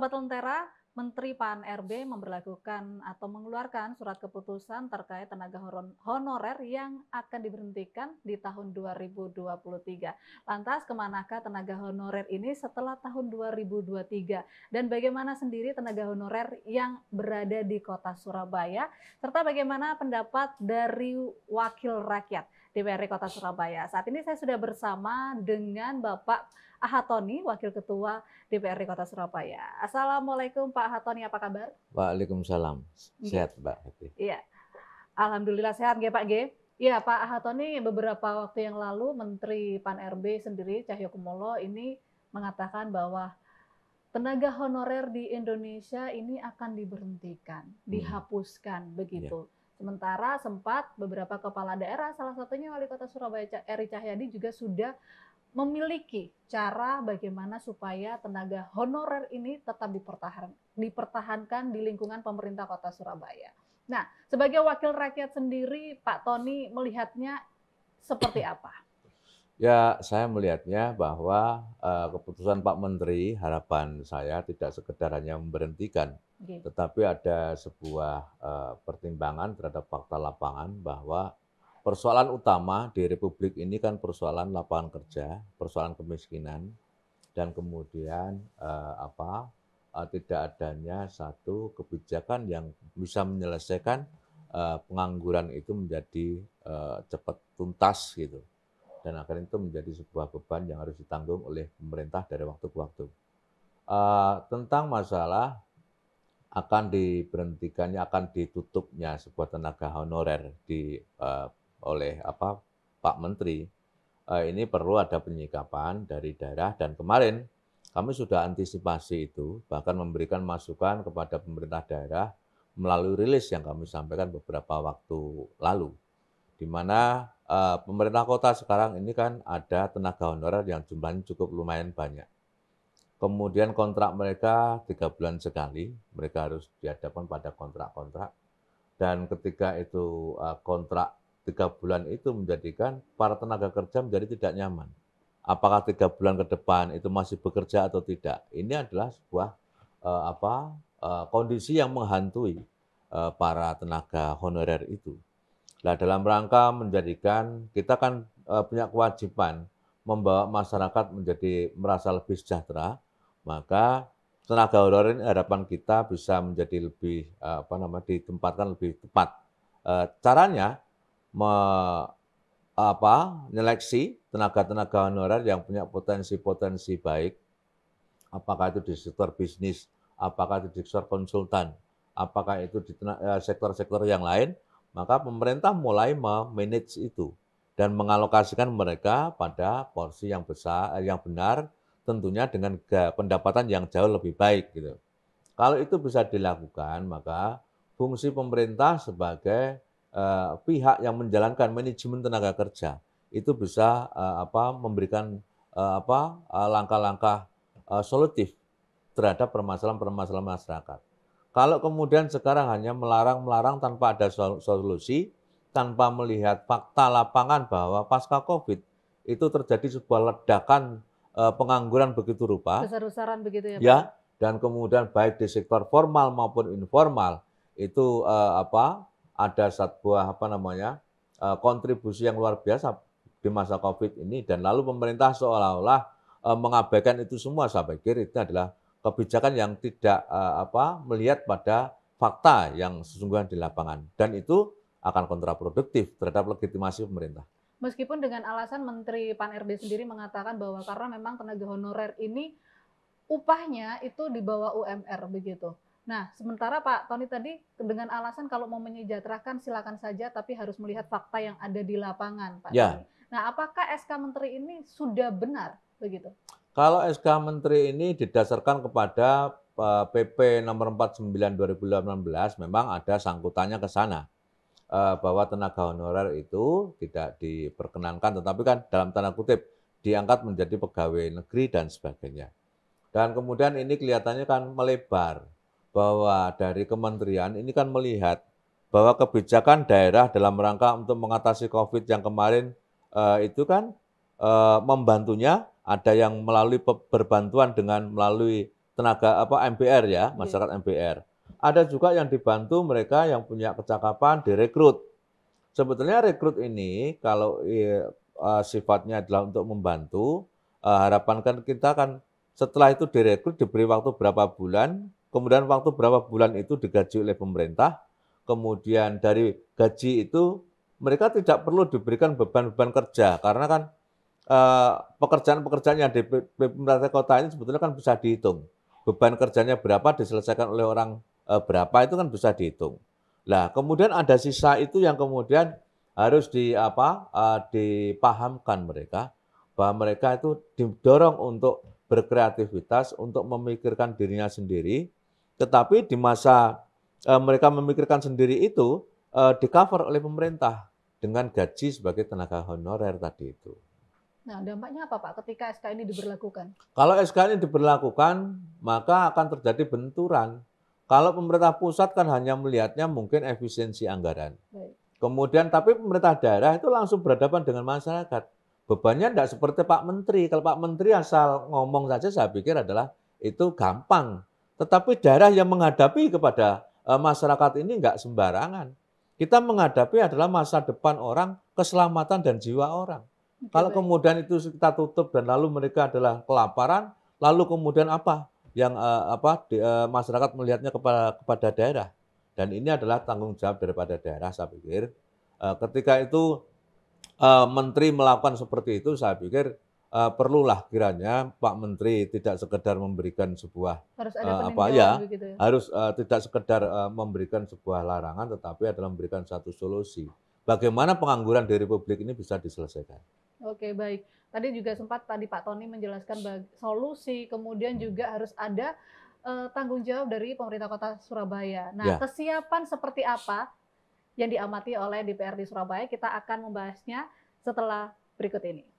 Sobat Lentera, Menteri Pan RB memperlakukan atau mengeluarkan surat keputusan terkait tenaga honorer yang akan diberhentikan di tahun 2023. Lantas kemanakah tenaga honorer ini setelah tahun 2023 dan bagaimana sendiri tenaga honorer yang berada di kota Surabaya serta bagaimana pendapat dari wakil rakyat. DPRD Kota Surabaya. Saat ini saya sudah bersama dengan Bapak Ahatoni, Wakil Ketua DPRD Kota Surabaya. Assalamualaikum Pak Ahatoni, apa kabar? Waalaikumsalam. Iya. Sehat, Mbak. Iya. Alhamdulillah sehat, ya Pak G. Iya Pak Ahatoni beberapa waktu yang lalu Menteri Pan RB sendiri Cahyokumolo ini mengatakan bahwa tenaga honorer di Indonesia ini akan diberhentikan, hmm. dihapuskan hmm. begitu. Ya. Sementara sempat beberapa kepala daerah, salah satunya wali kota Surabaya Eri Cahyadi juga sudah memiliki cara bagaimana supaya tenaga honorer ini tetap dipertahankan di lingkungan pemerintah kota Surabaya. Nah, sebagai wakil rakyat sendiri, Pak Tony melihatnya seperti apa? Ya, saya melihatnya bahwa uh, keputusan Pak Menteri harapan saya tidak sekedar hanya memberhentikan, okay. tetapi ada sebuah uh, pertimbangan terhadap fakta lapangan bahwa persoalan utama di Republik ini kan persoalan lapangan kerja, persoalan kemiskinan, dan kemudian uh, apa uh, tidak adanya satu kebijakan yang bisa menyelesaikan uh, pengangguran itu menjadi uh, cepat tuntas gitu dan akhirnya itu menjadi sebuah beban yang harus ditanggung oleh pemerintah dari waktu ke waktu. Uh, tentang masalah akan diberhentikannya, akan ditutupnya sebuah tenaga honorer di uh, oleh apa Pak Menteri, uh, ini perlu ada penyikapan dari daerah dan kemarin kami sudah antisipasi itu, bahkan memberikan masukan kepada pemerintah daerah melalui rilis yang kami sampaikan beberapa waktu lalu, di mana uh, pemerintah kota sekarang ini kan ada tenaga honorer yang jumlahnya cukup lumayan banyak. Kemudian kontrak mereka tiga bulan sekali, mereka harus dihadapkan pada kontrak-kontrak. Dan ketika itu eh, kontrak tiga bulan itu menjadikan para tenaga kerja menjadi tidak nyaman. Apakah tiga bulan ke depan itu masih bekerja atau tidak? Ini adalah sebuah uh, apa uh, kondisi yang menghantui uh, para tenaga honorer itu. Nah, dalam rangka menjadikan kita kan uh, punya kewajiban membawa masyarakat menjadi merasa lebih sejahtera, maka tenaga honorer ini harapan kita bisa menjadi lebih uh, apa nama ditempatkan lebih tepat. Uh, caranya me, apa seleksi tenaga-tenaga honorer yang punya potensi-potensi baik, apakah itu di sektor bisnis, apakah itu di sektor konsultan, apakah itu di sektor-sektor yang lain, maka pemerintah mulai memanage itu dan mengalokasikan mereka pada porsi yang besar eh, yang benar tentunya dengan pendapatan yang jauh lebih baik gitu. Kalau itu bisa dilakukan, maka fungsi pemerintah sebagai eh, pihak yang menjalankan manajemen tenaga kerja itu bisa eh, apa memberikan eh, apa eh, langkah-langkah eh, solutif terhadap permasalahan-permasalahan masyarakat. Kalau kemudian sekarang hanya melarang-melarang tanpa ada solusi, tanpa melihat fakta lapangan bahwa pasca COVID itu terjadi sebuah ledakan eh, pengangguran begitu rupa. Besar-besaran begitu ya, Pak? Ya, dan kemudian baik di sektor formal maupun informal itu eh, apa ada sebuah apa namanya eh, kontribusi yang luar biasa di masa COVID ini dan lalu pemerintah seolah-olah mengabaikan itu semua saya pikir itu adalah kebijakan yang tidak uh, apa melihat pada fakta yang sesungguhnya di lapangan dan itu akan kontraproduktif terhadap legitimasi pemerintah. Meskipun dengan alasan Menteri Pan RB sendiri mengatakan bahwa karena memang tenaga honorer ini upahnya itu di bawah UMR begitu. Nah, sementara Pak Tony tadi dengan alasan kalau mau menyejahterakan silakan saja tapi harus melihat fakta yang ada di lapangan, Pak. Ya. Tony. Nah, apakah SK Menteri ini sudah benar begitu? Kalau SK Menteri ini didasarkan kepada PP eh, nomor 49 2018 memang ada sangkutannya ke sana eh, bahwa tenaga honorer itu tidak diperkenankan tetapi kan dalam tanda kutip diangkat menjadi pegawai negeri dan sebagainya. Dan kemudian ini kelihatannya kan melebar bahwa dari kementerian ini kan melihat bahwa kebijakan daerah dalam rangka untuk mengatasi Covid yang kemarin eh, itu kan membantunya ada yang melalui berbantuan dengan melalui tenaga apa MBR ya, iya. masyarakat MBR. Ada juga yang dibantu mereka yang punya kecakapan direkrut. Sebetulnya rekrut ini kalau e, sifatnya adalah untuk membantu, uh, e, harapankan kita kan setelah itu direkrut diberi waktu berapa bulan, kemudian waktu berapa bulan itu digaji oleh pemerintah, kemudian dari gaji itu mereka tidak perlu diberikan beban-beban kerja karena kan Eh, pekerjaan-pekerjaan yang di pemerintah kota ini sebetulnya kan bisa dihitung. Beban kerjanya berapa diselesaikan oleh orang eh, berapa itu kan bisa dihitung. Nah, kemudian ada sisa itu yang kemudian harus di apa? Eh, dipahamkan mereka bahwa mereka itu didorong untuk berkreativitas, untuk memikirkan dirinya sendiri. Tetapi di masa mereka memikirkan sendiri itu di cover oleh pemerintah dengan gaji sebagai tenaga honorer tadi itu. Nah, dampaknya apa Pak ketika SK ini diberlakukan? Kalau SK ini diberlakukan, maka akan terjadi benturan. Kalau pemerintah pusat kan hanya melihatnya mungkin efisiensi anggaran. Baik. Kemudian tapi pemerintah daerah itu langsung berhadapan dengan masyarakat. Bebannya tidak seperti Pak Menteri. Kalau Pak Menteri asal ngomong saja saya pikir adalah itu gampang. Tetapi daerah yang menghadapi kepada eh, masyarakat ini enggak sembarangan. Kita menghadapi adalah masa depan orang, keselamatan dan jiwa orang. Kalau gitu. kemudian itu kita tutup dan lalu mereka adalah kelaparan, lalu kemudian apa yang uh, apa di, uh, masyarakat melihatnya kepada kepada daerah. Dan ini adalah tanggung jawab daripada daerah saya pikir. Uh, ketika itu uh, menteri melakukan seperti itu saya pikir uh, perlulah kiranya Pak Menteri tidak sekedar memberikan sebuah harus ada uh, apa ya gitu ya harus uh, tidak sekedar uh, memberikan sebuah larangan tetapi adalah memberikan satu solusi bagaimana pengangguran di Republik ini bisa diselesaikan. Oke, baik. Tadi juga sempat tadi Pak Tony menjelaskan solusi, kemudian juga harus ada uh, tanggung jawab dari pemerintah kota Surabaya. Nah, ya. kesiapan seperti apa yang diamati oleh DPRD Surabaya kita akan membahasnya setelah berikut ini.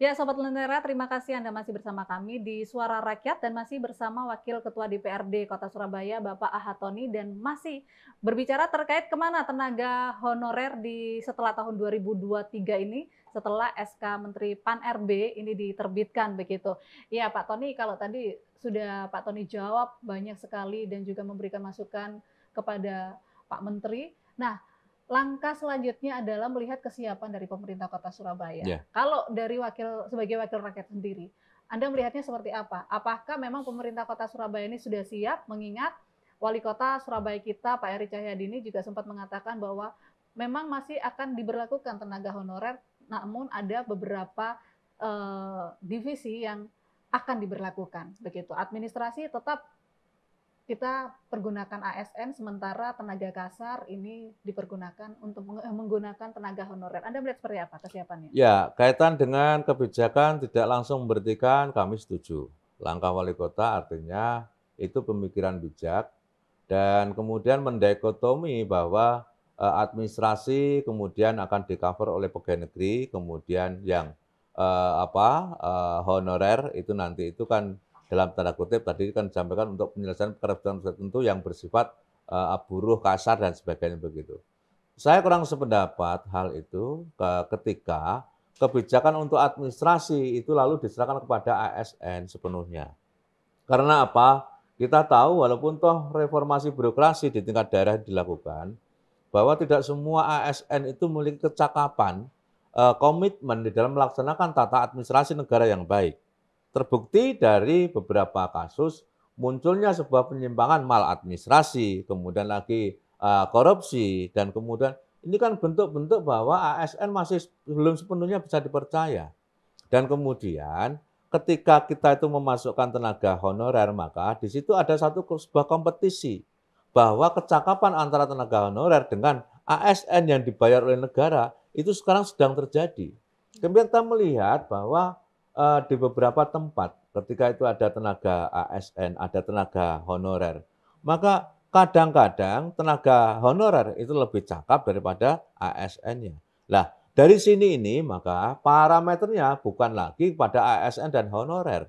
Ya, Sobat Lentera, terima kasih Anda masih bersama kami di Suara Rakyat dan masih bersama Wakil Ketua DPRD Kota Surabaya, Bapak Ahatoni, dan masih berbicara terkait kemana tenaga honorer di setelah tahun 2023 ini, setelah SK Menteri Pan-RB ini diterbitkan begitu. Ya, Pak Tony, kalau tadi sudah Pak Tony jawab banyak sekali dan juga memberikan masukan kepada Pak Menteri. Nah, langkah selanjutnya adalah melihat kesiapan dari pemerintah kota Surabaya. Yeah. Kalau dari wakil sebagai wakil rakyat sendiri, Anda melihatnya seperti apa? Apakah memang pemerintah kota Surabaya ini sudah siap mengingat wali kota Surabaya kita Pak Eri Cahyadi ini juga sempat mengatakan bahwa memang masih akan diberlakukan tenaga honorer namun ada beberapa eh, divisi yang akan diberlakukan begitu. Administrasi tetap kita pergunakan ASN sementara tenaga kasar ini dipergunakan untuk eh, menggunakan tenaga honorer. Anda melihat seperti apa kesiapannya? Ya, kaitan dengan kebijakan tidak langsung memberhentikan kami setuju. Langkah wali kota artinya itu pemikiran bijak dan kemudian mendekotomi bahwa eh, administrasi kemudian akan di-cover oleh pegawai negeri, kemudian yang eh, apa eh, honorer itu nanti itu kan dalam tanda kutip tadi kan disampaikan untuk penyelesaian perkara tertentu yang bersifat uh, eh, buruh, kasar dan sebagainya begitu. Saya kurang sependapat hal itu ke, ketika kebijakan untuk administrasi itu lalu diserahkan kepada ASN sepenuhnya. Karena apa? Kita tahu walaupun toh reformasi birokrasi di tingkat daerah dilakukan, bahwa tidak semua ASN itu memiliki kecakapan, eh, komitmen di dalam melaksanakan tata administrasi negara yang baik. Terbukti dari beberapa kasus munculnya sebuah penyimpangan maladministrasi, kemudian lagi uh, korupsi, dan kemudian ini kan bentuk-bentuk bahwa ASN masih belum sepenuhnya bisa dipercaya. Dan kemudian ketika kita itu memasukkan tenaga honorer, maka di situ ada satu sebuah kompetisi bahwa kecakapan antara tenaga honorer dengan ASN yang dibayar oleh negara itu sekarang sedang terjadi. Kemudian kita melihat bahwa uh, di beberapa tempat ketika itu ada tenaga ASN, ada tenaga honorer, maka kadang-kadang tenaga honorer itu lebih cakap daripada ASN-nya. Lah, dari sini ini maka parameternya bukan lagi pada ASN dan honorer.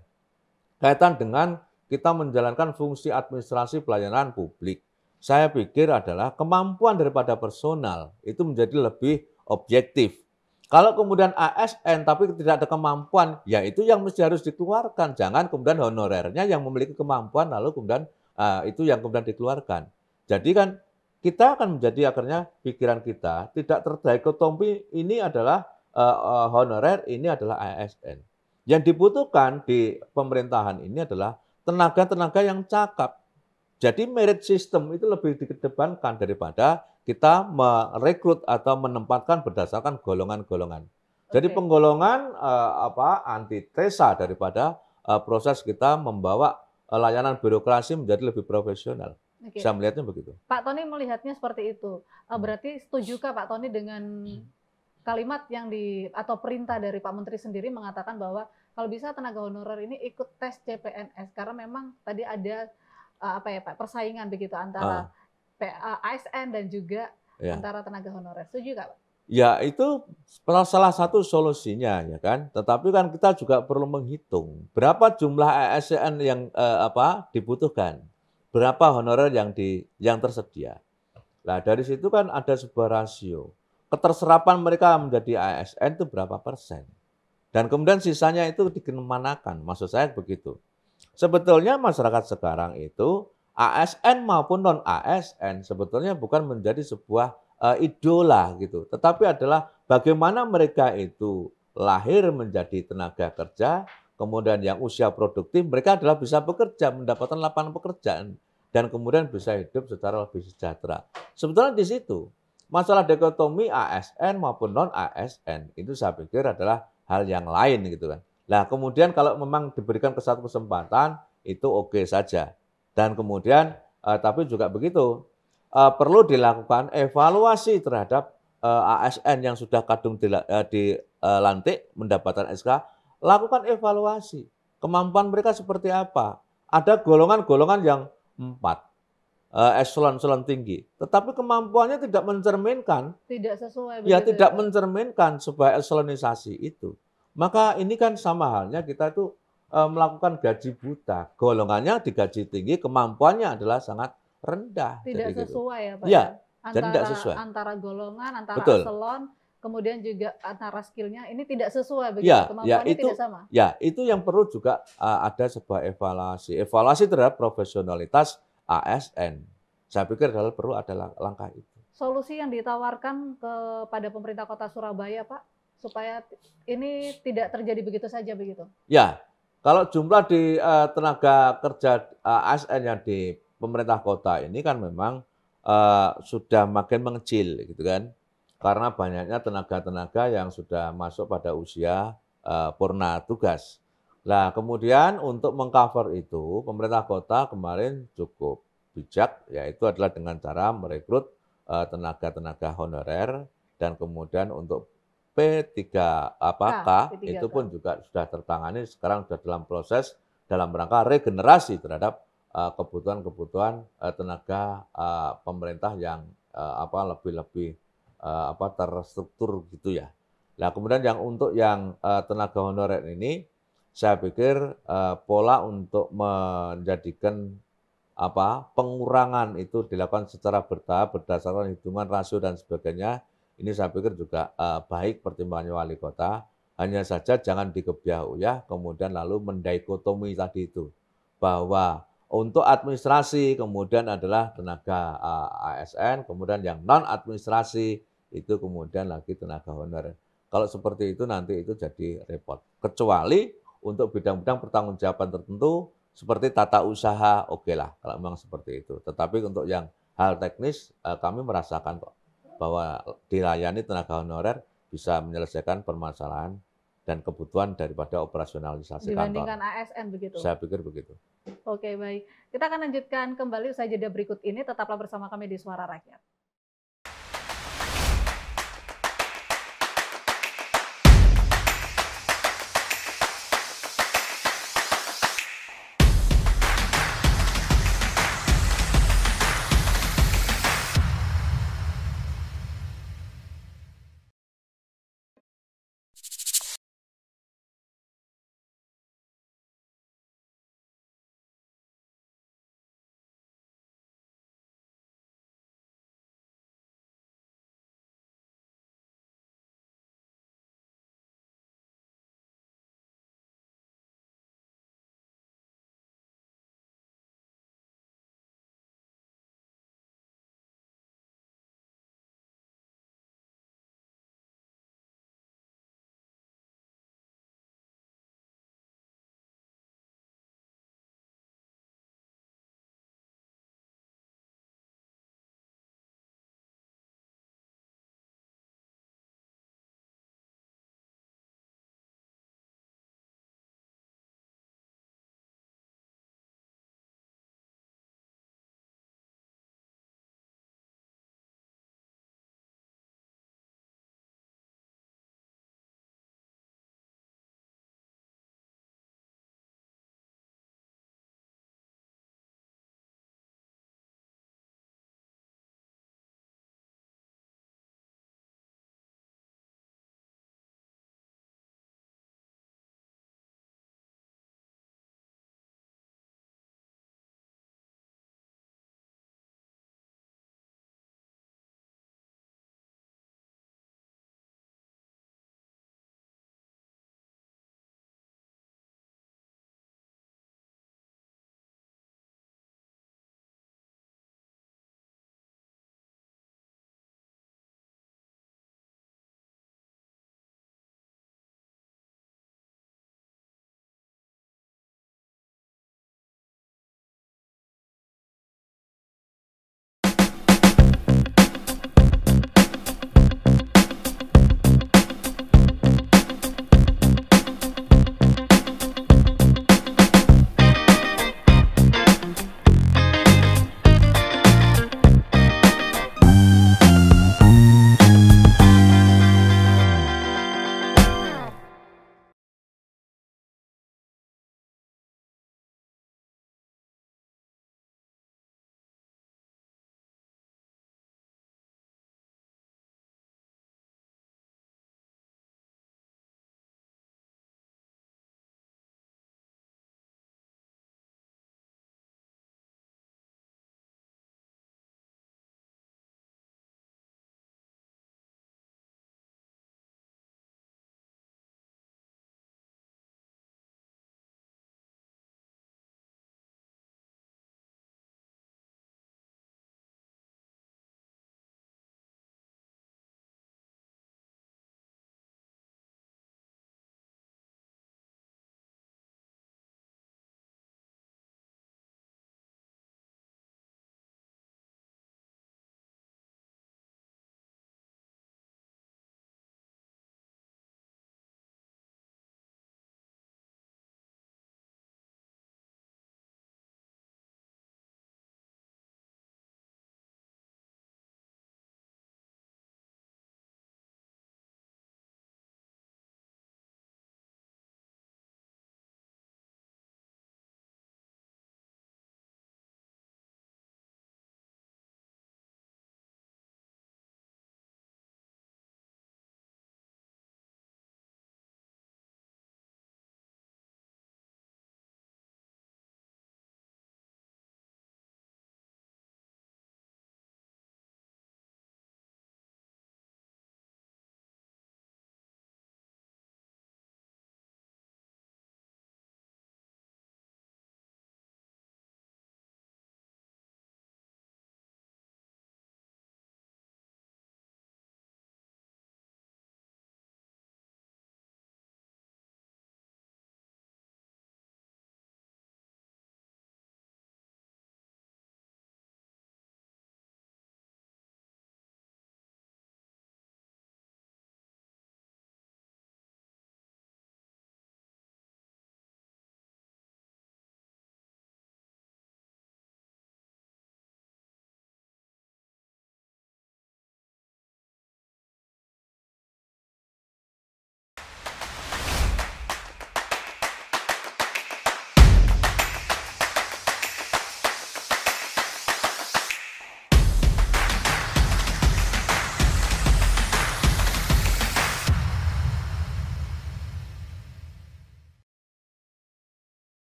Kaitan dengan kita menjalankan fungsi administrasi pelayanan publik. Saya pikir adalah kemampuan daripada personal itu menjadi lebih objektif kalau kemudian ASN tapi tidak ada kemampuan, ya itu yang mesti harus dikeluarkan. Jangan kemudian honorernya yang memiliki kemampuan lalu kemudian uh, itu yang kemudian dikeluarkan. Jadi kan kita akan menjadi akhirnya pikiran kita tidak terdikotomi ini adalah uh, uh, honorer, ini adalah ASN. Yang dibutuhkan di pemerintahan ini adalah tenaga-tenaga yang cakap, jadi merit system itu lebih dikedepankan daripada kita merekrut atau menempatkan berdasarkan golongan-golongan. Jadi penggolongan uh, apa antitesa daripada uh, proses kita membawa eh, layanan birokrasi menjadi lebih profesional. Okay. Saya melihatnya begitu. Pak Tony melihatnya seperti itu. Uh, berarti setujukah Pak Tony dengan hmm. kalimat yang di atau perintah dari Pak Menteri sendiri mengatakan bahwa kalau bisa tenaga honorer ini ikut tes CPNS karena memang tadi ada Eh, apa ya Pak persaingan begitu antara ah. ASN dan juga ya. antara tenaga honorer. Setuju nggak Pak? Ya itu salah satu solusinya ya kan. Tetapi kan kita juga perlu menghitung berapa jumlah ASN yang eh, apa dibutuhkan, berapa honorer yang di yang tersedia. Nah dari situ kan ada sebuah rasio keterserapan mereka menjadi ASN itu berapa persen. Dan kemudian sisanya itu dikemanakan, maksud saya begitu. Sebetulnya masyarakat sekarang itu ASN maupun non ASN sebetulnya bukan menjadi sebuah uh, idola gitu, tetapi adalah bagaimana mereka itu lahir menjadi tenaga kerja, kemudian yang usia produktif mereka adalah bisa bekerja, mendapatkan lapangan pekerjaan dan kemudian bisa hidup secara lebih sejahtera. Sebetulnya di situ masalah dekotomi ASN maupun non ASN itu saya pikir adalah hal yang lain gitu kan. Nah, kemudian kalau memang diberikan ke satu kesempatan itu oke okay saja. Dan kemudian eh, tapi juga begitu eh, perlu dilakukan evaluasi terhadap eh, ASN yang sudah kadung dilantik eh, dilantik eh, mendapatkan SK, lakukan evaluasi. Kemampuan mereka seperti apa? Ada golongan-golongan yang empat eh, eselon-eselon tinggi, tetapi kemampuannya tidak mencerminkan. Tidak sesuai. Ya, ya tidak ya. mencerminkan sebuah eselonisasi itu. Maka ini kan sama halnya kita itu e, melakukan gaji buta. Golongannya digaji tinggi, kemampuannya adalah sangat rendah. Tidak Jadi gitu. sesuai gitu. ya Pak? Iya, ya, dan tidak sesuai. Antara golongan, antara Betul. aselon, kemudian juga antara skillnya ini tidak sesuai begitu ya, kemampuannya ya, itu, tidak sama. Ya itu yang perlu juga e, ada sebuah evaluasi, evaluasi terhadap profesionalitas ASN. Saya pikir adalah perlu ada langkah itu. Solusi yang ditawarkan kepada pemerintah kota Surabaya, Pak, supaya ini tidak terjadi begitu saja begitu. Ya, kalau jumlah di uh, tenaga kerja uh, eh, ASN yang di pemerintah kota ini kan memang uh, sudah makin mengecil gitu kan. Karena banyaknya tenaga-tenaga yang sudah masuk pada usia uh, purna tugas. Nah, kemudian untuk mengcover itu pemerintah kota kemarin cukup bijak yaitu adalah dengan cara merekrut tenaga-tenaga uh, honorer dan kemudian untuk P3 apakah K, p 3 itu pun juga sudah tertangani sekarang sudah dalam proses dalam rangka regenerasi terhadap eh, kebutuhan-kebutuhan uh, tenaga uh, pemerintah yang uh, apa lebih-lebih uh, apa terstruktur gitu ya. Nah, kemudian yang untuk yang uh, tenaga honorer ini saya pikir uh, pola untuk menjadikan apa pengurangan itu dilakukan secara bertahap berdasarkan hitungan rasio dan sebagainya ini saya pikir juga uh, baik pertimbangannya wali kota. Hanya saja jangan dikebiah ya kemudian lalu mendaikotomi tadi itu. Bahwa untuk administrasi kemudian adalah tenaga uh, eh, ASN, kemudian yang non administrasi itu kemudian lagi tenaga honorer. Kalau seperti itu nanti itu jadi repot. Kecuali untuk bidang-bidang pertanggungjawaban tertentu seperti tata usaha, oke okay lah kalau memang seperti itu. Tetapi untuk yang hal teknis eh, kami merasakan kok bahwa dilayani tenaga honorer bisa menyelesaikan permasalahan dan kebutuhan daripada operasionalisasi Dibandingkan kantor. Dibandingkan ASN begitu? Saya pikir begitu. Oke, baik. Kita akan lanjutkan kembali usai jeda berikut ini. Tetaplah bersama kami di Suara Rakyat.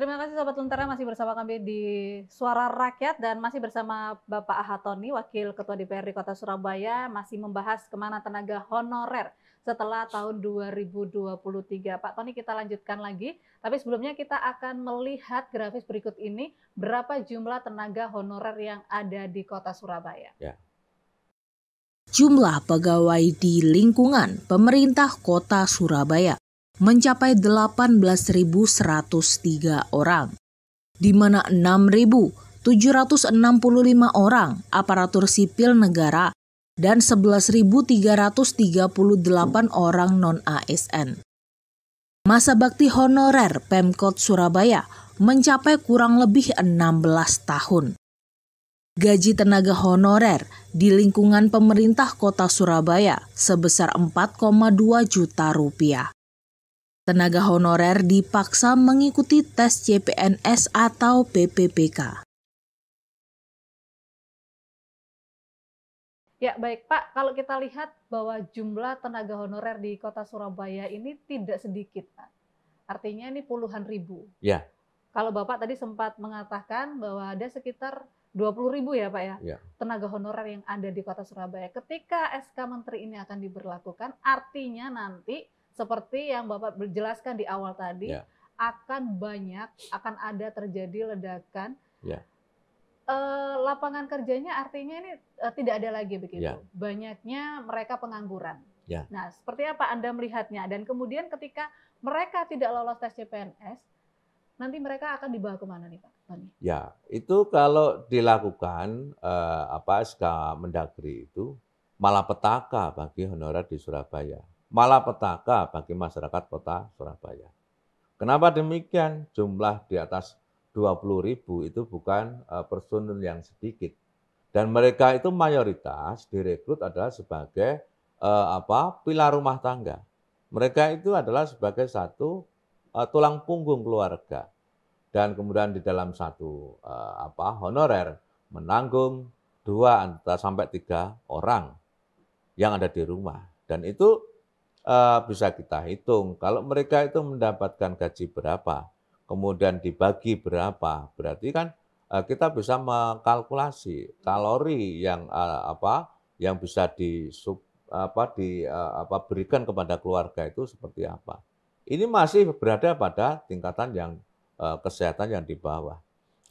Terima kasih Sobat Lentera masih bersama kami di Suara Rakyat dan masih bersama Bapak Ahatoni, Wakil Ketua DPRD Kota Surabaya, masih membahas kemana tenaga honorer setelah tahun 2023. Pak Tony kita lanjutkan lagi, tapi sebelumnya kita akan melihat grafis berikut ini, berapa jumlah tenaga honorer yang ada di Kota Surabaya. Ya. Jumlah pegawai di lingkungan pemerintah Kota Surabaya mencapai 18.103 orang, di mana 6.765 orang aparatur sipil negara dan 11.338 orang non-ASN. Masa bakti honorer Pemkot Surabaya mencapai kurang lebih 16 tahun. Gaji tenaga honorer di lingkungan pemerintah kota Surabaya sebesar 4,2 juta rupiah. Tenaga honorer dipaksa mengikuti tes CPNS atau PPPK. Ya, baik Pak. Kalau kita lihat bahwa jumlah tenaga honorer di Kota Surabaya ini tidak sedikit, Pak. Artinya ini puluhan ribu. Ya. Kalau Bapak tadi sempat mengatakan bahwa ada sekitar 20 ribu ya Pak ya, ya, tenaga honorer yang ada di Kota Surabaya. Ketika SK Menteri ini akan diberlakukan, artinya nanti seperti yang Bapak berjelaskan di awal tadi, ya. akan banyak, akan ada terjadi ledakan. Ya. e, lapangan kerjanya artinya ini e, tidak ada lagi begitu. Ya. Banyaknya mereka pengangguran. Ya. Nah, seperti apa Anda melihatnya? Dan kemudian ketika mereka tidak lolos tes CPNS, nanti mereka akan dibawa ke mana nih Pak? Bani? Ya, itu kalau dilakukan e, apa SK Mendagri itu malah petaka bagi honorer di Surabaya malah petaka bagi masyarakat kota Surabaya. Kenapa demikian? Jumlah di atas 20 ribu itu bukan e, personil yang sedikit. Dan mereka itu mayoritas direkrut adalah sebagai eh, apa pilar rumah tangga. Mereka itu adalah sebagai satu eh, tulang punggung keluarga. Dan kemudian di dalam satu eh, apa honorer menanggung dua sampai tiga orang yang ada di rumah. Dan itu uh, bisa kita hitung. Kalau mereka itu mendapatkan gaji berapa, kemudian dibagi berapa, berarti kan uh, kita bisa mengkalkulasi kalori yang uh, apa yang bisa di apa di uh, apa berikan kepada keluarga itu seperti apa. Ini masih berada pada tingkatan yang uh, kesehatan yang di bawah.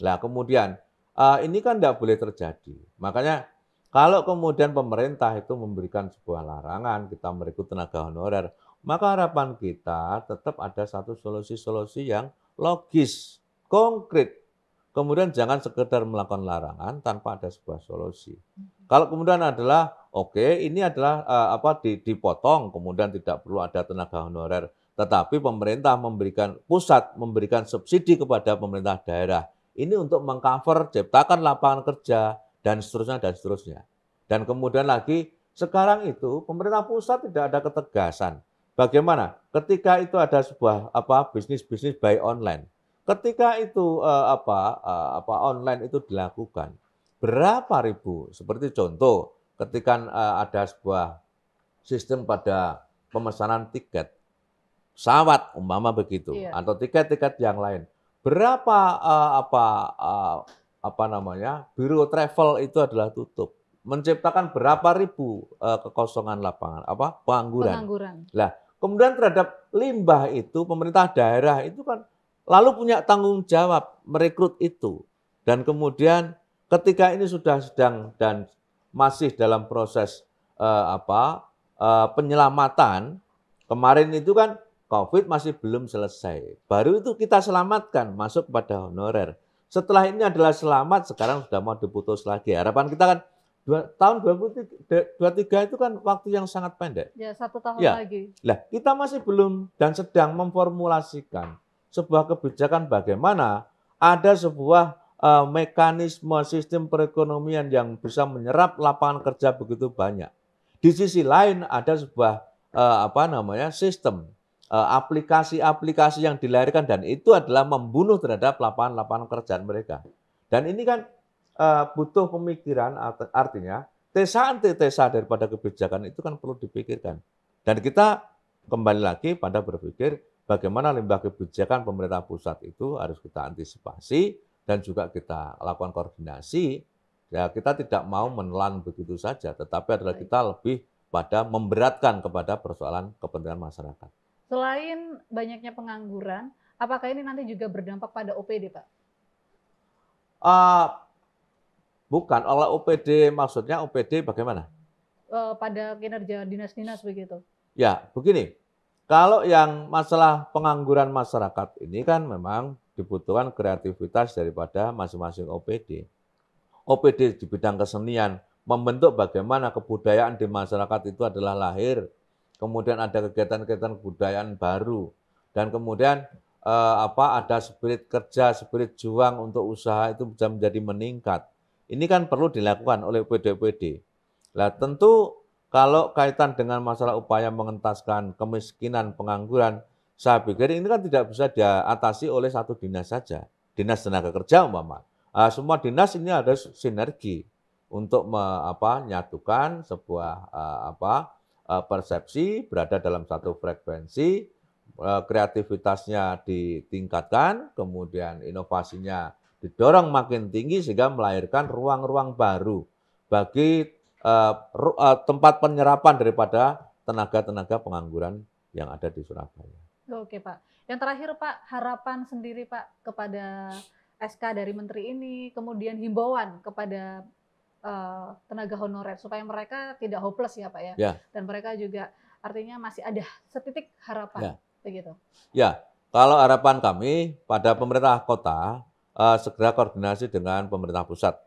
Nah, kemudian uh, ini kan tidak boleh terjadi. Makanya kalau kemudian pemerintah itu memberikan sebuah larangan, kita merekrut tenaga honorer, maka harapan kita tetap ada satu solusi-solusi yang logis, konkret. Kemudian jangan sekedar melakukan larangan tanpa ada sebuah solusi. Mm-hmm. Kalau kemudian adalah oke, okay, ini adalah uh, apa dipotong, kemudian tidak perlu ada tenaga honorer, tetapi pemerintah memberikan pusat memberikan subsidi kepada pemerintah daerah. Ini untuk mengcover ciptakan lapangan kerja, dan seterusnya dan seterusnya. Dan kemudian lagi sekarang itu pemerintah pusat tidak ada ketegasan. Bagaimana? Ketika itu ada sebuah apa bisnis-bisnis by online. Ketika itu eh, apa eh, apa online itu dilakukan berapa ribu? Seperti contoh ketika eh, ada sebuah sistem pada pemesanan tiket pesawat umpama begitu iya. atau tiket-tiket yang lain berapa uh, apa uh, apa namanya biro travel itu adalah tutup menciptakan berapa ribu uh, kekosongan lapangan apa pengangguran. pengangguran. Lah, kemudian terhadap limbah itu pemerintah daerah itu kan lalu punya tanggung jawab merekrut itu dan kemudian ketika ini sudah sedang dan masih dalam proses uh, apa uh, penyelamatan kemarin itu kan COVID masih belum selesai. Baru itu kita selamatkan masuk pada honorer. Setelah ini adalah selamat, sekarang sudah mau diputus lagi. Harapan kita kan dua, tahun 2023 itu kan waktu yang sangat pendek. Ya, satu tahun ya. lagi. Nah, kita masih belum dan sedang memformulasikan sebuah kebijakan bagaimana ada sebuah uh, mekanisme sistem perekonomian yang bisa menyerap lapangan kerja begitu banyak. Di sisi lain ada sebuah uh, apa namanya sistem Eh, aplikasi-aplikasi yang dilahirkan dan itu adalah membunuh terhadap lapangan-lapangan kerjaan mereka. Dan ini kan eh, butuh pemikiran artinya tesaan-tesa daripada kebijakan itu kan perlu dipikirkan. Dan kita kembali lagi pada berpikir bagaimana limbah kebijakan pemerintah pusat itu harus kita antisipasi dan juga kita lakukan koordinasi. Ya, kita tidak mau menelan begitu saja, tetapi adalah kita lebih pada memberatkan kepada persoalan kepentingan masyarakat. Selain banyaknya pengangguran, apakah ini nanti juga berdampak pada OPD, Pak? Uh, bukan, oleh OPD maksudnya OPD bagaimana? Uh, pada kinerja dinas-dinas begitu. Ya, begini. Kalau yang masalah pengangguran masyarakat ini kan memang dibutuhkan kreativitas daripada masing-masing OPD. OPD di bidang kesenian membentuk bagaimana kebudayaan di masyarakat itu adalah lahir kemudian ada kegiatan-kegiatan kebudayaan baru, dan kemudian eh, apa ada spirit kerja, spirit juang untuk usaha itu bisa menjadi meningkat. Ini kan perlu dilakukan oleh PDPD. Nah tentu kalau kaitan dengan masalah upaya mengentaskan kemiskinan, pengangguran, saya pikir ini kan tidak bisa diatasi oleh satu dinas saja. Dinas tenaga kerja umpama. Nah, semua dinas ini harus sinergi untuk menyatukan sebuah uh, apa Eh, persepsi, berada dalam satu frekuensi, eh, kreativitasnya ditingkatkan, kemudian inovasinya didorong makin tinggi sehingga melahirkan ruang-ruang baru bagi eh, tempat penyerapan daripada tenaga-tenaga pengangguran yang ada di Surabaya. Oke Pak. Yang terakhir Pak, harapan sendiri Pak kepada SK dari Menteri ini, kemudian himbauan kepada Eh, tenaga honorer supaya mereka tidak hopeless ya Pak ya. ya. Dan mereka juga artinya masih ada setitik harapan ya. begitu. Ya, kalau harapan kami pada pemerintah kota uh, segera koordinasi dengan pemerintah pusat.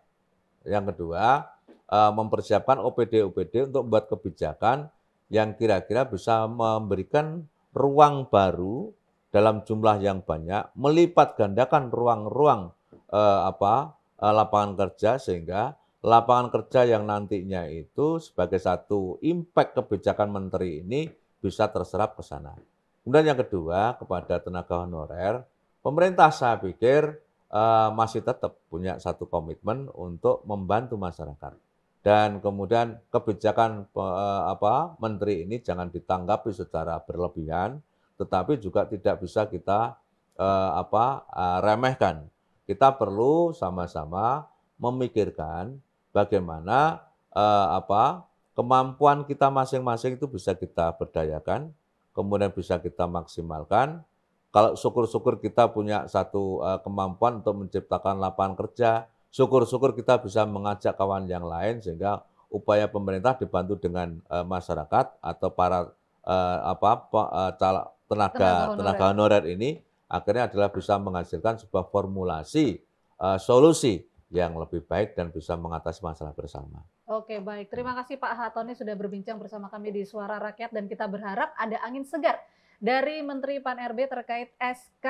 Yang kedua, uh, mempersiapkan OPD-OPD untuk membuat kebijakan yang kira-kira bisa memberikan ruang baru dalam jumlah yang banyak, melipat gandakan ruang-ruang uh, apa uh, lapangan kerja sehingga lapangan kerja yang nantinya itu sebagai satu impact kebijakan menteri ini bisa terserap ke sana. Kemudian yang kedua, kepada tenaga honorer, pemerintah saya pikir uh, masih tetap punya satu komitmen untuk membantu masyarakat. Dan kemudian kebijakan uh, apa menteri ini jangan ditanggapi secara berlebihan, tetapi juga tidak bisa kita uh, apa uh, remehkan. Kita perlu sama-sama memikirkan bagaimana eh, apa kemampuan kita masing-masing itu bisa kita berdayakan, kemudian bisa kita maksimalkan. Kalau syukur-syukur kita punya satu uh, kemampuan untuk menciptakan lapangan kerja, syukur-syukur kita bisa mengajak kawan yang lain sehingga upaya pemerintah dibantu dengan uh, masyarakat atau para uh, apa uh, tenaga tenaga honorer. tenaga honorer ini akhirnya adalah bisa menghasilkan sebuah formulasi uh, solusi yang lebih baik dan bisa mengatasi masalah bersama. Oke, baik. Terima kasih Pak Hatoni sudah berbincang bersama kami di Suara Rakyat dan kita berharap ada angin segar dari Menteri Pan RB terkait SK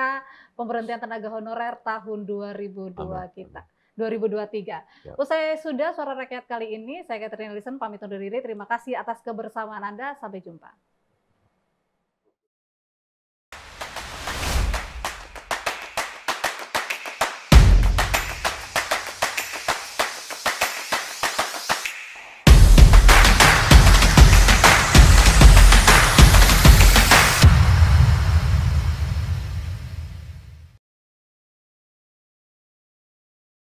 pemberhentian tenaga honorer tahun 2002 Amin. kita. 2023. Yep. Ya. Usai sudah suara rakyat kali ini, saya Catherine Listen pamit undur diri. Terima kasih atas kebersamaan Anda. Sampai jumpa.